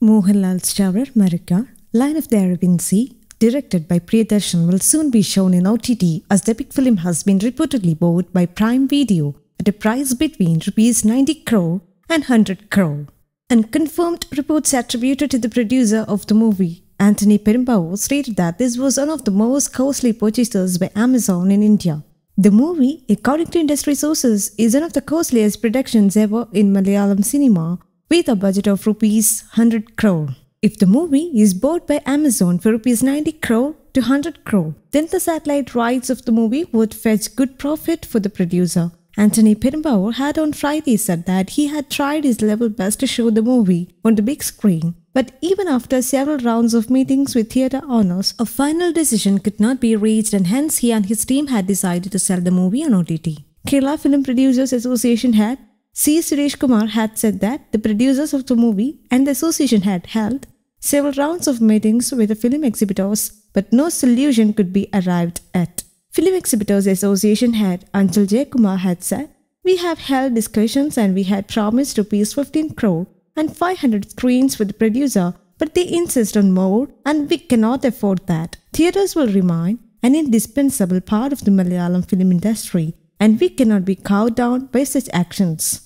Mohanlal Staurer, Marika, Line of the Arabian Sea, directed by Priyadarshan, will soon be shown in OTT as the epic film has been reportedly bought by Prime Video at a price between Rs 90 crore and 100 crore. And confirmed reports attributed to the producer of the movie, Anthony Perumbao, stated that this was one of the most costly purchases by Amazon in India. The movie, according to industry sources, is one of the costliest productions ever in Malayalam cinema with a budget of rupees 100 crore. If the movie is bought by Amazon for rupees 90 crore to 100 crore, then the satellite rights of the movie would fetch good profit for the producer. Anthony Perumbavoor had on Friday said that he had tried his level best to show the movie on the big screen, but even after several rounds of meetings with theatre owners, a final decision could not be reached and hence he and his team had decided to sell the movie on OTT. Kerala Film Producers Association head C. Suresh Kumar had said that the producers of the movie and the association had held several rounds of meetings with the film exhibitors, but no solution could be arrived at. Film Exhibitors Association head Anjal Jayakumar had said, We have held discussions and we had promised rupees 15 crore and 500 screens with the producer, but they insist on more and we cannot afford that. Theatres will remain an indispensable part of the Malayalam film industry and we cannot be cowed down by such actions.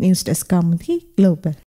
News desk का global